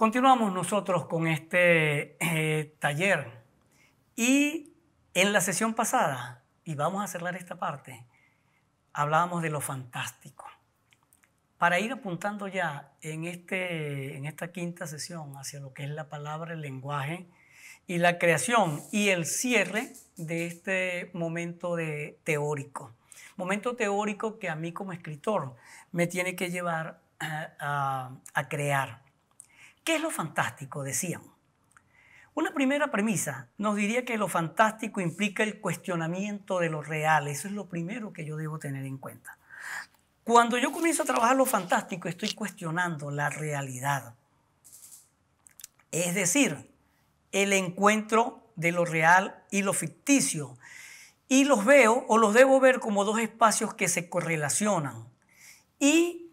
Continuamos nosotros con este eh, taller y en la sesión pasada, y vamos a cerrar esta parte, hablábamos de lo fantástico. Para ir apuntando ya en, este, en esta quinta sesión hacia lo que es la palabra, el lenguaje y la creación y el cierre de este momento de teórico. Momento teórico que a mí como escritor me tiene que llevar a, a crear ¿Qué es lo fantástico? Decían. Una primera premisa nos diría que lo fantástico implica el cuestionamiento de lo real. Eso es lo primero que yo debo tener en cuenta. Cuando yo comienzo a trabajar lo fantástico, estoy cuestionando la realidad. Es decir, el encuentro de lo real y lo ficticio. Y los veo o los debo ver como dos espacios que se correlacionan. Y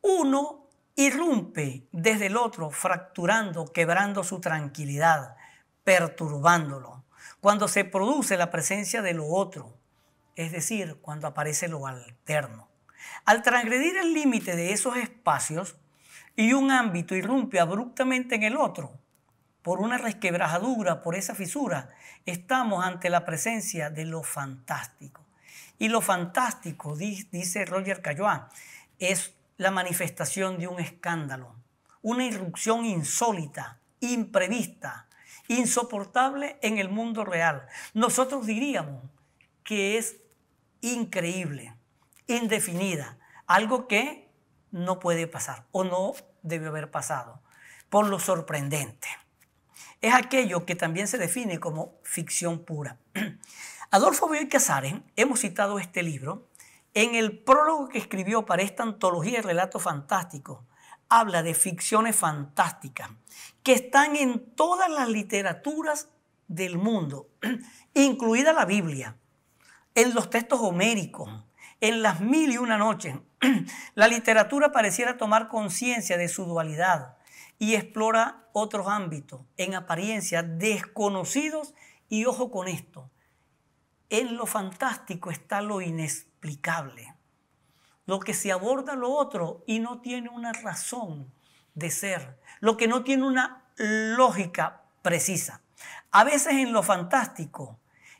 uno irrumpe desde el otro, fracturando, quebrando su tranquilidad, perturbándolo. Cuando se produce la presencia de lo otro, es decir, cuando aparece lo alterno. Al transgredir el límite de esos espacios y un ámbito irrumpe abruptamente en el otro, por una resquebrajadura, por esa fisura, estamos ante la presencia de lo fantástico. Y lo fantástico, dice Roger Caillois, es la manifestación de un escándalo, una irrupción insólita, imprevista, insoportable en el mundo real. Nosotros diríamos que es increíble, indefinida, algo que no puede pasar o no debe haber pasado, por lo sorprendente. Es aquello que también se define como ficción pura. Adolfo Bioy Casares, hemos citado este libro, en el prólogo que escribió para esta antología de relatos fantásticos, habla de ficciones fantásticas que están en todas las literaturas del mundo, incluida la Biblia, en los textos homéricos, en las mil y una noches. La literatura pareciera tomar conciencia de su dualidad y explora otros ámbitos, en apariencia desconocidos, y ojo con esto, en lo fantástico está lo inesperado lo que se aborda lo otro y no tiene una razón de ser, lo que no tiene una lógica precisa. A veces en lo fantástico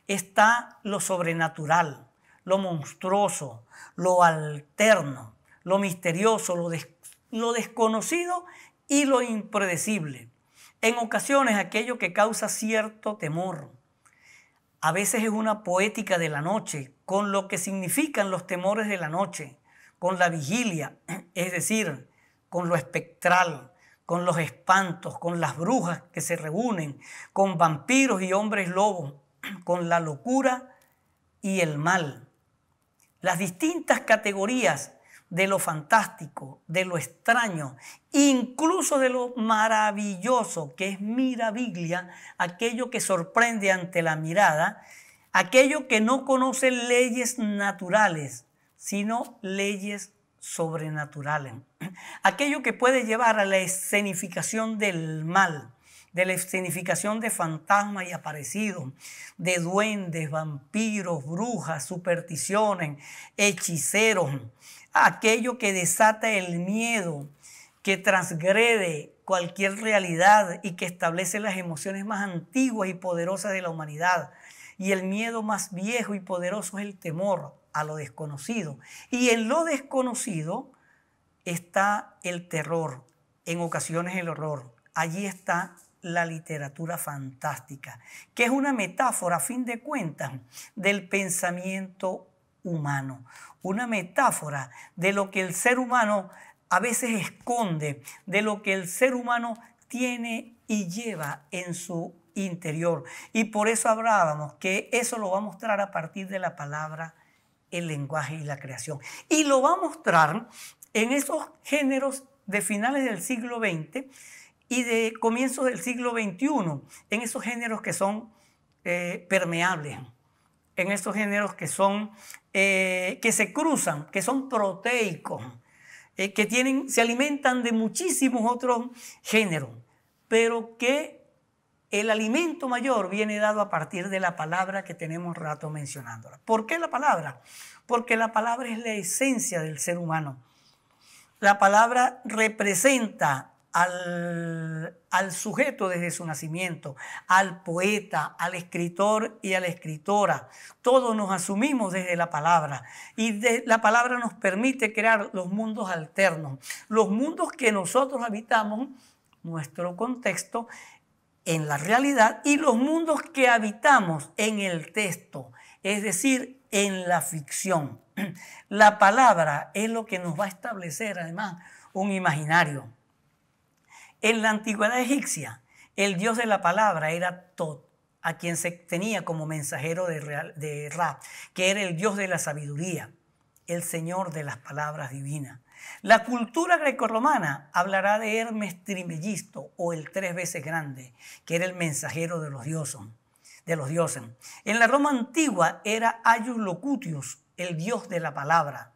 está lo sobrenatural, lo monstruoso, lo alterno, lo misterioso, lo desconocido y lo impredecible. En ocasiones aquello que causa cierto temor. A veces es una poética de la noche con lo que significan los temores de la noche, con la vigilia, es decir, con lo espectral, con los espantos, con las brujas que se reúnen, con vampiros y hombres lobos, con la locura y el mal. Las distintas categorías de lo fantástico, de lo extraño, incluso de lo maravilloso que es mirabilia, aquello que sorprende ante la mirada aquello que no conoce leyes naturales, sino leyes sobrenaturales. Aquello que puede llevar a la escenificación del mal, de la escenificación de fantasmas y aparecidos, de duendes, vampiros, brujas, supersticiones, hechiceros, aquello que desata el miedo, que transgrede cualquier realidad y que establece las emociones más antiguas y poderosas de la humanidad y el miedo más viejo y poderoso es el temor a lo desconocido. Y en lo desconocido está el terror, en ocasiones el horror. Allí está la literatura fantástica, que es una metáfora, a fin de cuentas, del pensamiento humano, una metáfora de lo que el ser humano a veces esconde, de lo que el ser humano tiene y lleva en su interior. Y por eso hablábamos que eso lo va a mostrar a partir de la palabra, el lenguaje y la creación. Y lo va a mostrar en esos géneros de finales del siglo XX y de comienzos del siglo XXI, en esos géneros que son eh, permeables, en esos géneros que son, eh, que se cruzan, que son proteicos, eh, que tienen, se alimentan de muchísimos otros géneros, pero que el alimento mayor viene dado a partir de la palabra que tenemos rato mencionándola. ¿Por qué la palabra? Porque la palabra es la esencia del ser humano. La palabra representa al, sujeto desde su nacimiento, al poeta, al escritor y a la escritora. Todos nos asumimos desde la palabra y la palabra nos permite crear los mundos alternos, los mundos que nosotros habitamos, nuestro contexto en la realidad y los mundos que habitamos en el texto, es decir, en la ficción. La palabra es lo que nos va a establecer además un imaginario. En la antigüedad egipcia, el dios de la palabra era Tot, a quien se tenía como mensajero de, de Ra que era el dios de la sabiduría, el señor de las palabras divinas. La cultura grecorromana hablará de Hermes Trimellisto, o el tres veces grande, que era el mensajero de los dioses. De los dioses. En la Roma antigua era Ayus Locutius, el dios de la palabra.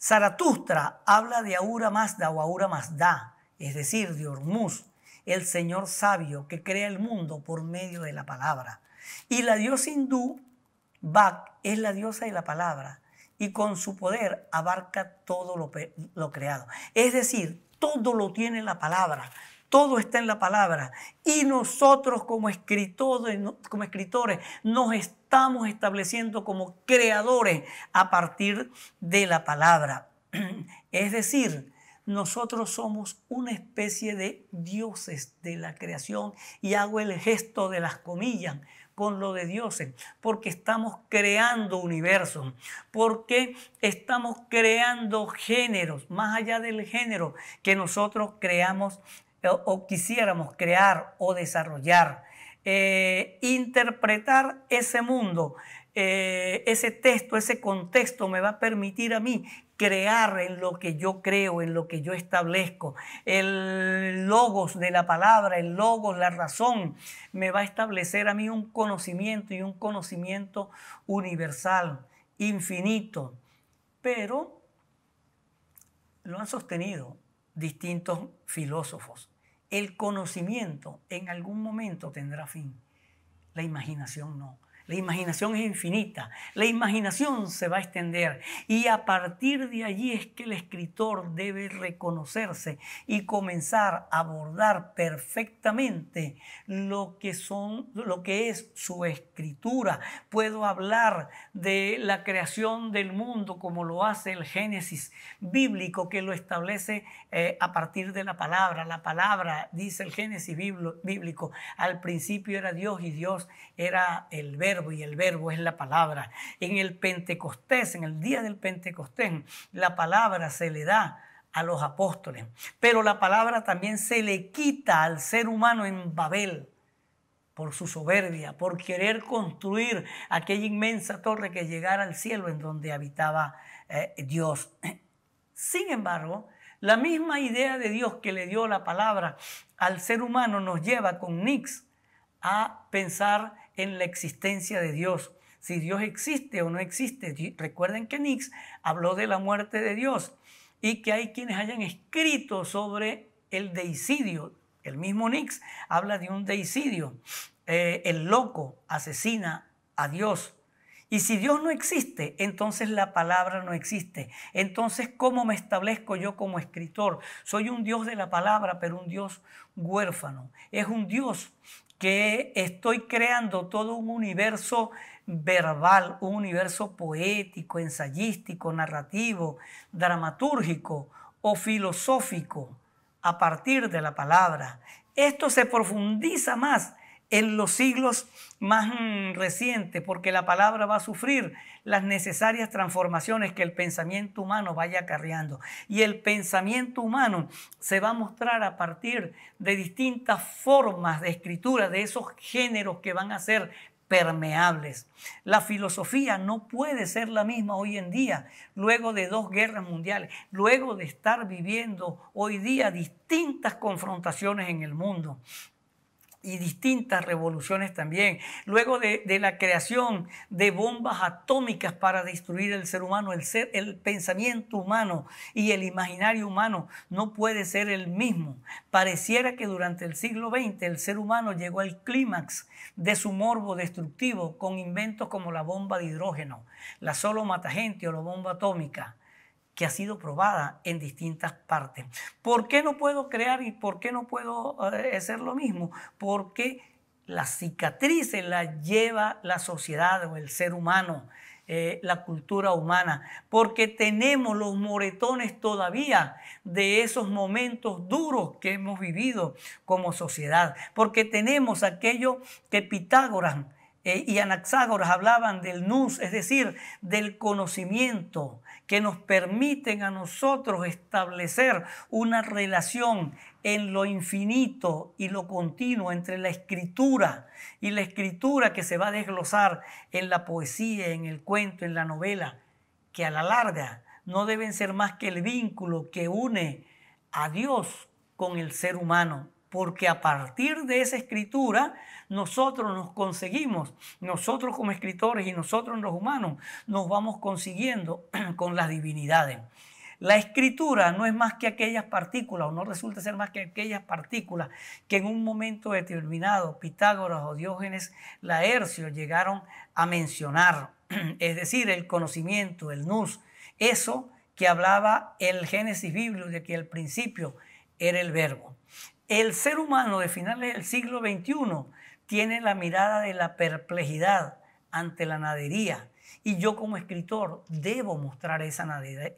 Zaratustra habla de Aura Mazda o Aura Mazda, es decir, de Ormuz, el señor sabio que crea el mundo por medio de la palabra. Y la diosa hindú, Bak, es la diosa de la palabra y con su poder abarca todo lo, creado. Es decir, todo lo tiene la palabra, todo está en la palabra. Y nosotros como escritores, como escritores nos estamos estableciendo como creadores a partir de la palabra. Es decir, nosotros somos una especie de dioses de la creación y hago el gesto de las comillas con lo de Dios, porque estamos creando universos, porque estamos creando géneros, más allá del género que nosotros creamos eh, o quisiéramos crear o desarrollar. Eh, interpretar ese mundo, eh, ese texto, ese contexto me va a permitir a mí crear en lo que yo creo, en lo que yo establezco. El logos de la palabra, el logos, la razón, me va a establecer a mí un conocimiento y un conocimiento universal, infinito. Pero lo han sostenido distintos filósofos. El conocimiento en algún momento tendrá fin, la imaginación no. La imaginación es infinita, la imaginación se va a extender y a partir de allí es que el escritor debe reconocerse y comenzar a abordar perfectamente lo que son lo que es su escritura. Puedo hablar de la creación del mundo como lo hace el Génesis bíblico que lo establece eh, a partir de la palabra. La palabra dice el Génesis bíblico, al principio era Dios y Dios era el verbo y el verbo es la palabra. En el Pentecostés, en el día del Pentecostés, la palabra se le da a los apóstoles, pero la palabra también se le quita al ser humano en Babel por su soberbia, por querer construir aquella inmensa torre que llegara al cielo en donde habitaba eh, Dios. Sin embargo, la misma idea de Dios que le dio la palabra al ser humano nos lleva con Nix a pensar en la existencia de Dios. Si Dios existe o no existe. Recuerden que Nix habló de la muerte de Dios y que hay quienes hayan escrito sobre el deicidio. El mismo Nix habla de un deicidio. Eh, el loco asesina a Dios. Y si Dios no existe, entonces la palabra no existe. Entonces, ¿cómo me establezco yo como escritor? Soy un Dios de la palabra, pero un Dios huérfano. Es un Dios que estoy creando todo un universo verbal, un universo poético, ensayístico, narrativo, dramatúrgico o filosófico a partir de la palabra. Esto se profundiza más en los siglos más mm, recientes, porque la palabra va a sufrir las necesarias transformaciones que el pensamiento humano vaya acarreando. Y el pensamiento humano se va a mostrar a partir de distintas formas de escritura, de esos géneros que van a ser permeables. La filosofía no puede ser la misma hoy en día, luego de dos guerras mundiales, luego de estar viviendo hoy día distintas confrontaciones en el mundo y distintas revoluciones también. Luego de, la creación de bombas atómicas para destruir el ser humano, el, ser, el pensamiento humano y el imaginario humano no puede ser el mismo. Pareciera que durante el siglo XX el ser humano llegó al clímax de su morbo destructivo con inventos como la bomba de hidrógeno, la solo matagente o la bomba atómica que ha sido probada en distintas partes. ¿Por qué no puedo crear y por qué no puedo eh, hacer lo mismo? Porque las cicatrices la lleva la sociedad o el ser humano, eh, la cultura humana, porque tenemos los moretones todavía de esos momentos duros que hemos vivido como sociedad, porque tenemos aquello que Pitágoras eh, y Anaxágoras hablaban del nous, es decir, del conocimiento que nos permiten a nosotros establecer una relación en lo infinito y lo continuo entre la escritura y la escritura que se va a desglosar en la poesía, en el cuento, en la novela, que a la larga no deben ser más que el vínculo que une a Dios con el ser humano porque a partir de esa escritura nosotros nos conseguimos, nosotros como escritores y nosotros los humanos nos vamos consiguiendo con las divinidades. La escritura no es más que aquellas partículas, o no resulta ser más que aquellas partículas que en un momento determinado Pitágoras o Diógenes Laercio llegaron a mencionar, es decir, el conocimiento, el nus, eso que hablaba el Génesis bíblico de que el principio era el verbo. El ser humano de finales del siglo XXI tiene la mirada de la perplejidad ante la nadería. Y yo como escritor debo mostrar esa nadería,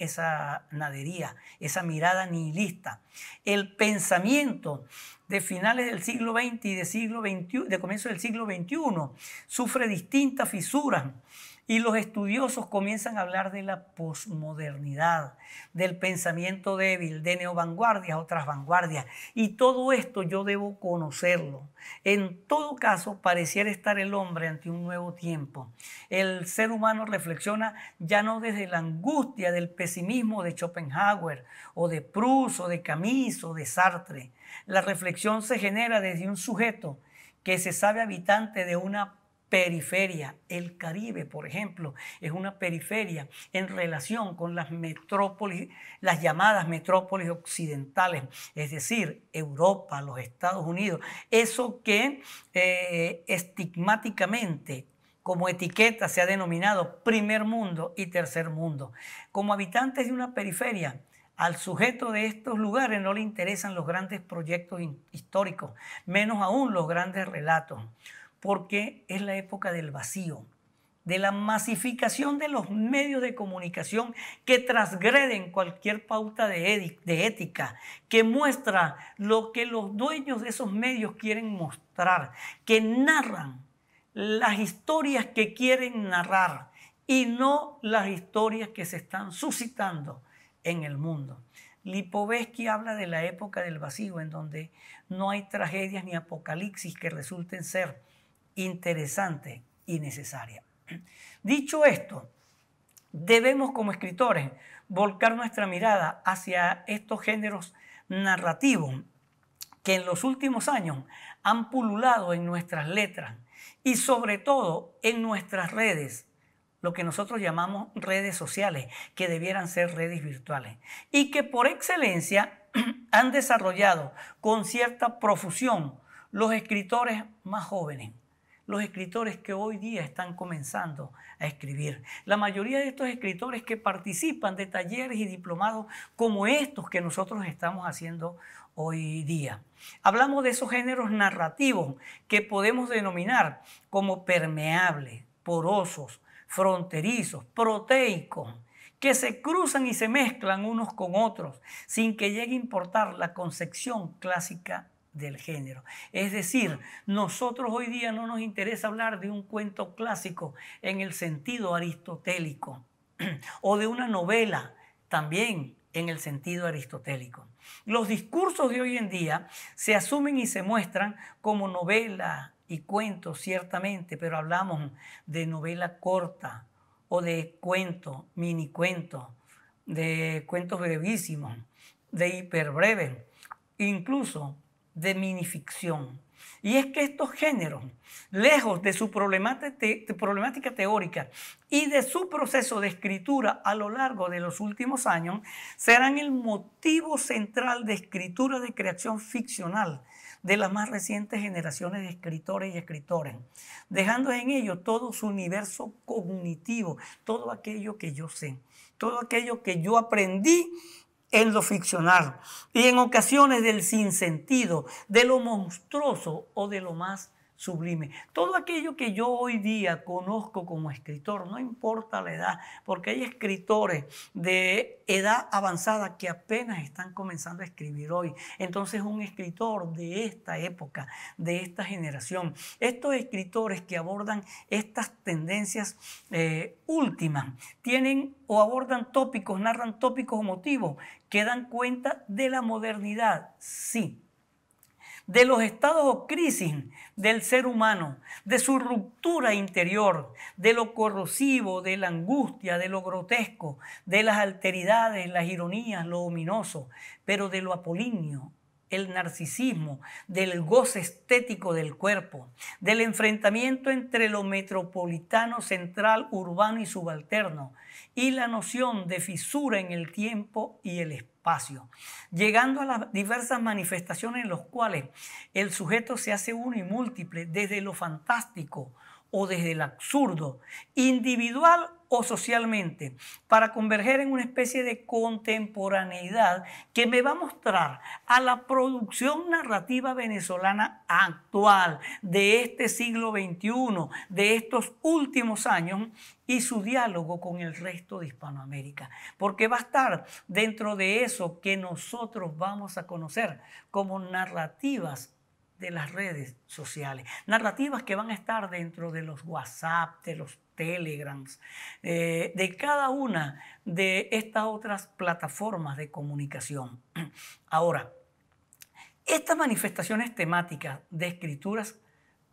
esa, mirada nihilista. El pensamiento de finales del siglo XX y de, siglo de comienzo del siglo XXI sufre distintas fisuras y los estudiosos comienzan a hablar de la posmodernidad, del pensamiento débil, de neovanguardias, otras vanguardias. Y todo esto yo debo conocerlo. En todo caso, pareciera estar el hombre ante un nuevo tiempo. El ser humano reflexiona ya no desde la angustia del pesimismo de Schopenhauer o de Proust o de Camus o de Sartre. La reflexión se genera desde un sujeto que se sabe habitante de una periferia. El Caribe, por ejemplo, es una periferia en relación con las metrópolis, las llamadas metrópolis occidentales, es decir, Europa, los Estados Unidos. Eso que eh, estigmáticamente como etiqueta se ha denominado primer mundo y tercer mundo. Como habitantes de una periferia, al sujeto de estos lugares no le interesan los grandes proyectos históricos, menos aún los grandes relatos porque es la época del vacío, de la masificación de los medios de comunicación que transgreden cualquier pauta de, de, ética, que muestra lo que los dueños de esos medios quieren mostrar, que narran las historias que quieren narrar y no las historias que se están suscitando en el mundo. Lipovetsky habla de la época del vacío, en donde no hay tragedias ni apocalipsis que resulten ser interesante y necesaria. Dicho esto, debemos como escritores volcar nuestra mirada hacia estos géneros narrativos que en los últimos años han pululado en nuestras letras y sobre todo en nuestras redes, lo que nosotros llamamos redes sociales, que debieran ser redes virtuales, y que por excelencia han desarrollado con cierta profusión los escritores más jóvenes los escritores que hoy día están comenzando a escribir. La mayoría de estos escritores que participan de talleres y diplomados como estos que nosotros estamos haciendo hoy día. Hablamos de esos géneros narrativos que podemos denominar como permeables, porosos, fronterizos, proteicos, que se cruzan y se mezclan unos con otros sin que llegue a importar la concepción clásica del género. Es decir, nosotros hoy día no nos interesa hablar de un cuento clásico en el sentido aristotélico o de una novela también en el sentido aristotélico. Los discursos de hoy en día se asumen y se muestran como novela y cuento ciertamente, pero hablamos de novela corta o de cuento, mini cuento, de cuentos brevísimos, de hiperbreves, incluso de minificción. Y es que estos géneros, lejos de su problemática teórica y de su proceso de escritura a lo largo de los últimos años, serán el motivo central de escritura de creación ficcional de las más recientes generaciones de escritores y escritoras dejando en ello todo su universo cognitivo, todo aquello que yo sé, todo aquello que yo aprendí en lo ficcional y en ocasiones del sinsentido, de lo monstruoso o de lo más sublime. Todo aquello que yo hoy día conozco como escritor, no importa la edad, porque hay escritores de edad avanzada que apenas están comenzando a escribir hoy. Entonces un escritor de esta época, de esta generación, estos escritores que abordan estas tendencias eh, últimas, tienen o abordan tópicos, narran tópicos o motivos que dan cuenta de la modernidad, sí, de los estados o crisis del ser humano, de su ruptura interior, de lo corrosivo, de la angustia, de lo grotesco, de las alteridades, las ironías, lo ominoso, pero de lo apolíneo, el narcisismo, del goce estético del cuerpo, del enfrentamiento entre lo metropolitano, central, urbano y subalterno, y la noción de fisura en el tiempo y el espacio espacio, llegando a las diversas manifestaciones en las cuales el sujeto se hace uno y múltiple, desde lo fantástico, o desde el absurdo, individual o socialmente, para converger en una especie de contemporaneidad que me va a mostrar a la producción narrativa venezolana actual de este siglo XXI, de estos últimos años y su diálogo con el resto de Hispanoamérica, porque va a estar dentro de eso que nosotros vamos a conocer como narrativas de las redes sociales. Narrativas que van a estar dentro de los WhatsApp, de los Telegrams, eh, de cada una de estas otras plataformas de comunicación. Ahora, estas manifestaciones temáticas de escrituras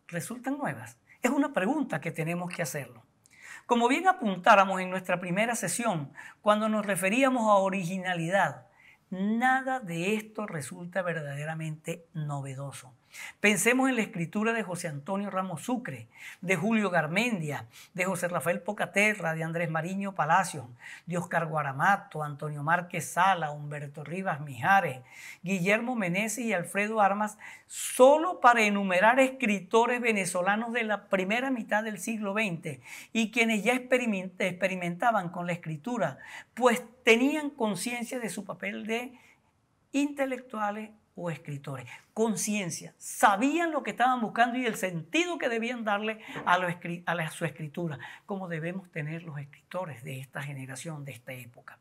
resultan nuevas. Es una pregunta que tenemos que hacerlo. Como bien apuntáramos en nuestra primera sesión, cuando nos referíamos a originalidad, nada de esto resulta verdaderamente novedoso. Pensemos en la escritura de José Antonio Ramos Sucre, de Julio Garmendia, de José Rafael Pocaterra, de Andrés Mariño Palacio, de Oscar Guaramato, Antonio Márquez Sala, Humberto Rivas Mijares, Guillermo Meneses y Alfredo Armas, solo para enumerar escritores venezolanos de la primera mitad del siglo XX y quienes ya experimentaban con la escritura, pues tenían conciencia de su papel de intelectuales o escritores. Conciencia, sabían lo que estaban buscando y el sentido que debían darle a, a, su escritura, como debemos tener los escritores de esta generación, de esta época.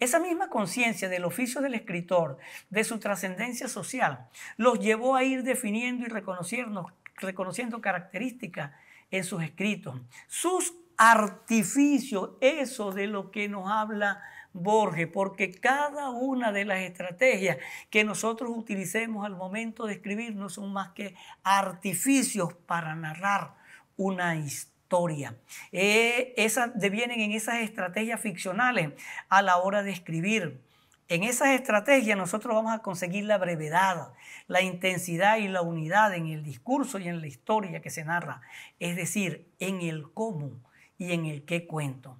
Esa misma conciencia del oficio del escritor, de su trascendencia social, los llevó a ir definiendo y reconociendo, reconociendo características en sus escritos, sus artificios, eso de lo que nos habla Borges, porque cada una de las estrategias que nosotros utilicemos al momento de escribir no son más que artificios para narrar una historia eh, esas devienen en esas estrategias ficcionales a la hora de escribir. En esas estrategias nosotros vamos a conseguir la brevedad, la intensidad y la unidad en el discurso y en la historia que se narra, es decir, en el cómo y en el qué cuento.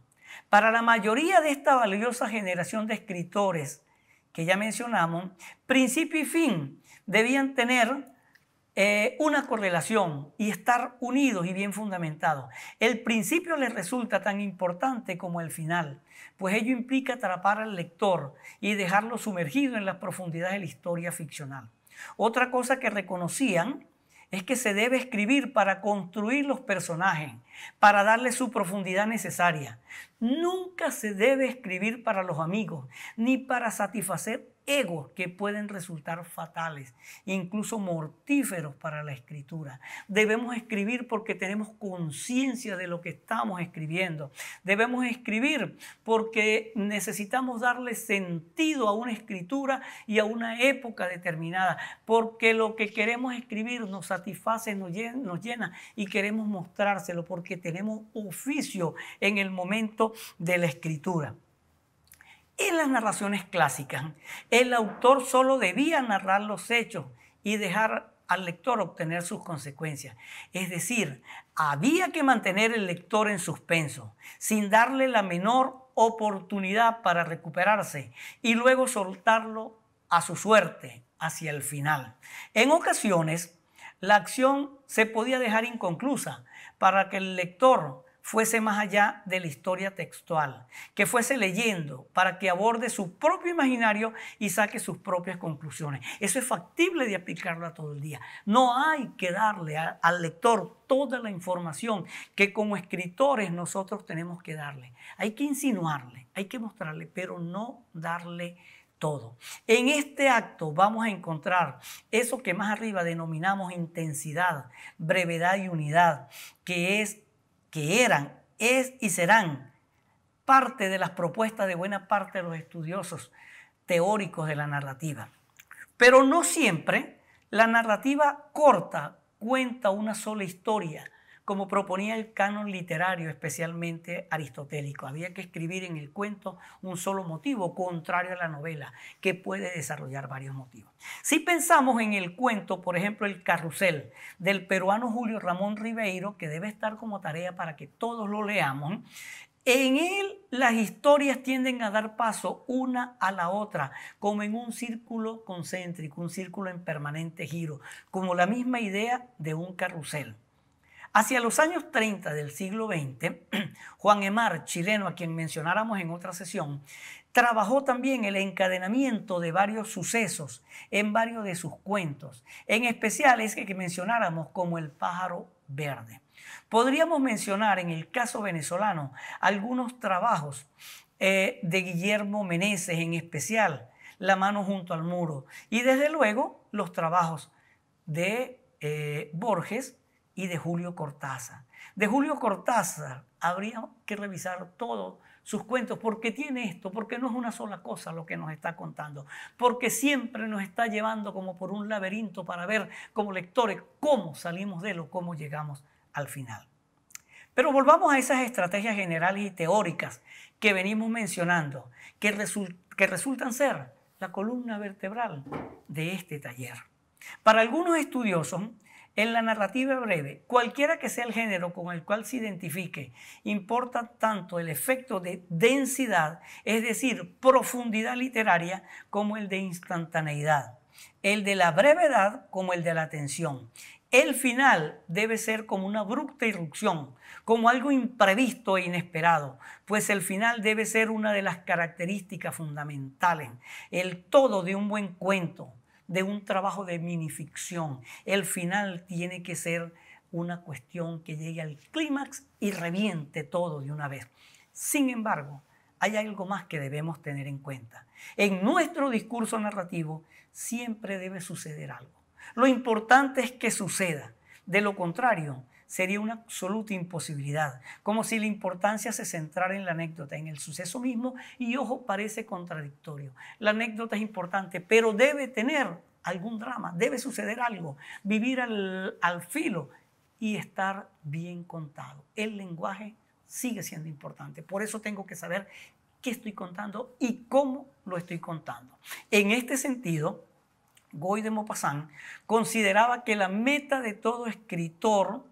Para la mayoría de esta valiosa generación de escritores que ya mencionamos, principio y fin debían tener eh, una correlación y estar unidos y bien fundamentados. El principio les resulta tan importante como el final, pues ello implica atrapar al lector y dejarlo sumergido en las profundidades de la historia ficcional. Otra cosa que reconocían es que se debe escribir para construir los personajes para darle su profundidad necesaria. Nunca se debe escribir para los amigos, ni para satisfacer egos que pueden resultar fatales, incluso mortíferos para la escritura. Debemos escribir porque tenemos conciencia de lo que estamos escribiendo. Debemos escribir porque necesitamos darle sentido a una escritura y a una época determinada, porque lo que queremos escribir nos satisface, nos llena, y queremos mostrárselo, que tenemos oficio en el momento de la escritura. En las narraciones clásicas, el autor solo debía narrar los hechos y dejar al lector obtener sus consecuencias. Es decir, había que mantener al lector en suspenso, sin darle la menor oportunidad para recuperarse y luego soltarlo a su suerte hacia el final. En ocasiones, la acción se podía dejar inconclusa para que el lector fuese más allá de la historia textual, que fuese leyendo para que aborde su propio imaginario y saque sus propias conclusiones. Eso es factible de aplicarlo a todo el día. No hay que darle al lector toda la información que como escritores nosotros tenemos que darle. Hay que insinuarle, hay que mostrarle, pero no darle todo. En este acto vamos a encontrar eso que más arriba denominamos intensidad, brevedad y unidad, que es que eran, es y serán parte de las propuestas de buena parte de los estudiosos teóricos de la narrativa. Pero no siempre la narrativa corta cuenta una sola historia como proponía el canon literario, especialmente aristotélico. Había que escribir en el cuento un solo motivo, contrario a la novela, que puede desarrollar varios motivos. Si pensamos en el cuento, por ejemplo, El carrusel del peruano Julio Ramón Ribeiro, que debe estar como tarea para que todos lo leamos, en él las historias tienden a dar paso una a la otra, como en un círculo concéntrico, un círculo en permanente giro, como la misma idea de un carrusel. Hacia los años 30 del siglo XX, Juan Emar, chileno a quien mencionáramos en otra sesión, trabajó también el encadenamiento de varios sucesos en varios de sus cuentos, en especial es que mencionáramos como el pájaro verde. Podríamos mencionar en el caso venezolano algunos trabajos eh, de Guillermo Meneses, en especial La mano junto al muro, y desde luego los trabajos de eh, Borges, y de Julio Cortázar. De Julio Cortázar habría que revisar todos sus cuentos. porque tiene esto? Porque no es una sola cosa lo que nos está contando. Porque siempre nos está llevando como por un laberinto para ver como lectores cómo salimos de él o cómo llegamos al final. Pero volvamos a esas estrategias generales y teóricas que venimos mencionando, que, que resultan ser la columna vertebral de este taller. Para algunos estudiosos, en la narrativa breve, cualquiera que sea el género con el cual se identifique, importa tanto el efecto de densidad, es decir, profundidad literaria, como el de instantaneidad, el de la brevedad como el de la atención. El final debe ser como una abrupta irrupción, como algo imprevisto e inesperado, pues el final debe ser una de las características fundamentales, el todo de un buen cuento de un trabajo de minificción. El final tiene que ser una cuestión que llegue al clímax y reviente todo de una vez. Sin embargo, hay algo más que debemos tener en cuenta. En nuestro discurso narrativo siempre debe suceder algo. Lo importante es que suceda. De lo contrario, sería una absoluta imposibilidad, como si la importancia se centrara en la anécdota, en el suceso mismo, y ojo, parece contradictorio. La anécdota es importante, pero debe tener algún drama, debe suceder algo, vivir al, filo y estar bien contado. El lenguaje sigue siendo importante, por eso tengo que saber qué estoy contando y cómo lo estoy contando. En este sentido, Goy de Maupassant consideraba que la meta de todo escritor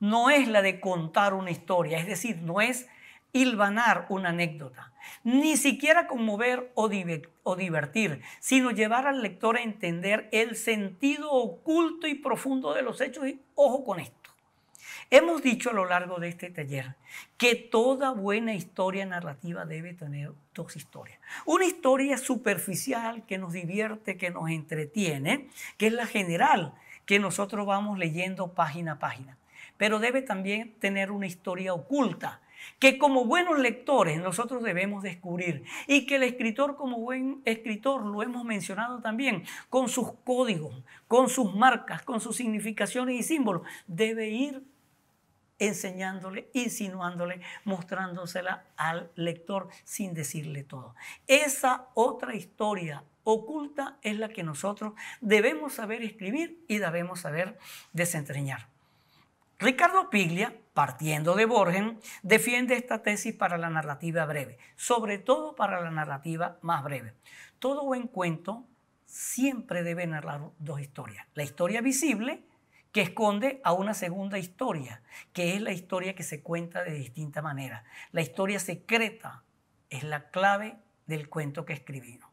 no es la de contar una historia, es decir, no es hilvanar una anécdota, ni siquiera conmover o, o, divertir, sino llevar al lector a entender el sentido oculto y profundo de los hechos. Y ojo con esto. Hemos dicho a lo largo de este taller que toda buena historia narrativa debe tener dos historias. Una historia superficial que nos divierte, que nos entretiene, que es la general que nosotros vamos leyendo página a página pero debe también tener una historia oculta que como buenos lectores nosotros debemos descubrir y que el escritor como buen escritor, lo hemos mencionado también, con sus códigos, con sus marcas, con sus significaciones y símbolos, debe ir enseñándole, insinuándole, mostrándosela al lector sin decirle todo. Esa otra historia oculta es la que nosotros debemos saber escribir y debemos saber desentrañar. Ricardo Piglia, partiendo de Borgen, defiende esta tesis para la narrativa breve, sobre todo para la narrativa más breve. Todo buen cuento siempre debe narrar dos historias, la historia visible que esconde a una segunda historia, que es la historia que se cuenta de distinta manera. La historia secreta es la clave del cuento que escribimos.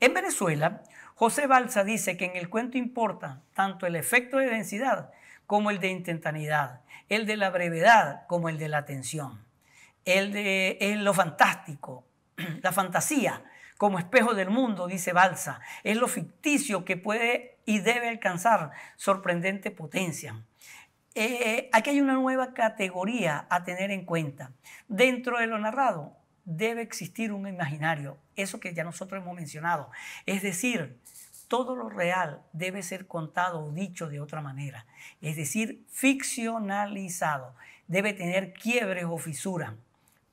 En Venezuela, José Balsa dice que en el cuento importa tanto el efecto de densidad como el de intentanidad, el de la brevedad como el de la atención, el de lo fantástico, la fantasía como espejo del mundo, dice Balsa, es lo ficticio que puede y debe alcanzar sorprendente potencia. Eh, aquí hay una nueva categoría a tener en cuenta. Dentro de lo narrado debe existir un imaginario, eso que ya nosotros hemos mencionado. Es decir, todo lo real debe ser contado o dicho de otra manera, es decir, ficcionalizado, debe tener quiebres o fisuras.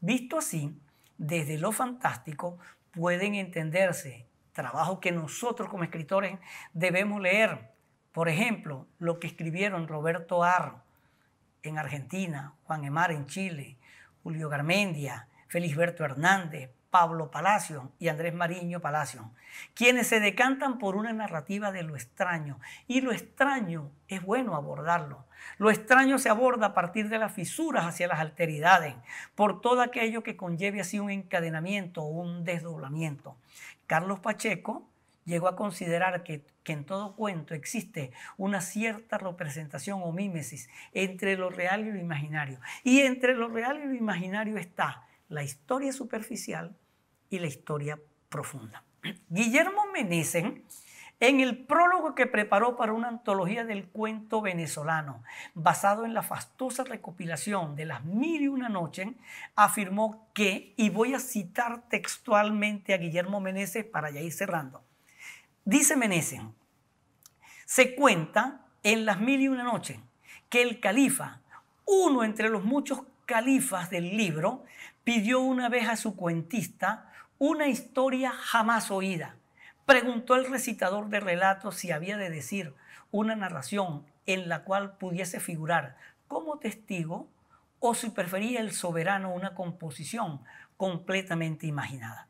Visto así, desde lo fantástico pueden entenderse trabajos que nosotros como escritores debemos leer. Por ejemplo, lo que escribieron Roberto Arro en Argentina, Juan Emar en Chile, Julio Garmendia, Felisberto Hernández, Pablo Palacio y Andrés Mariño Palacio, quienes se decantan por una narrativa de lo extraño. Y lo extraño es bueno abordarlo. Lo extraño se aborda a partir de las fisuras hacia las alteridades, por todo aquello que conlleve así un encadenamiento o un desdoblamiento. Carlos Pacheco llegó a considerar que, en todo cuento existe una cierta representación o mímesis entre lo real y lo imaginario. Y entre lo real y lo imaginario está la historia superficial y la historia profunda. Guillermo Meneses, en el prólogo que preparó para una antología del cuento venezolano, basado en la fastosa recopilación de las mil y una noches, afirmó que, y voy a citar textualmente a Guillermo Meneses para ya ir cerrando, dice Meneses, se cuenta en las mil y una noches que el califa, uno entre los muchos califas del libro, pidió una vez a su cuentista una historia jamás oída. Preguntó el recitador de relatos si había de decir una narración en la cual pudiese figurar como testigo o si prefería el soberano una composición completamente imaginada.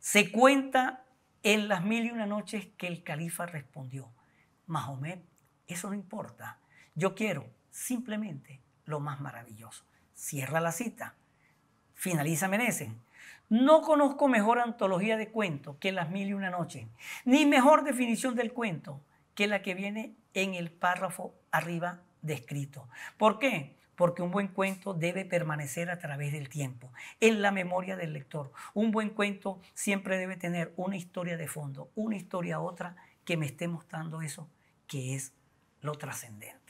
Se cuenta en las mil y una noches que el califa respondió, Mahomet, eso no importa, yo quiero simplemente lo más maravilloso. Cierra la cita, finaliza Menecen no conozco mejor antología de cuentos que Las Mil y una noches, ni mejor definición del cuento que la que viene en el párrafo arriba descrito. ¿Por qué? Porque un buen cuento debe permanecer a través del tiempo, en la memoria del lector. Un buen cuento siempre debe tener una historia de fondo, una historia otra que me esté mostrando eso que es lo trascendente.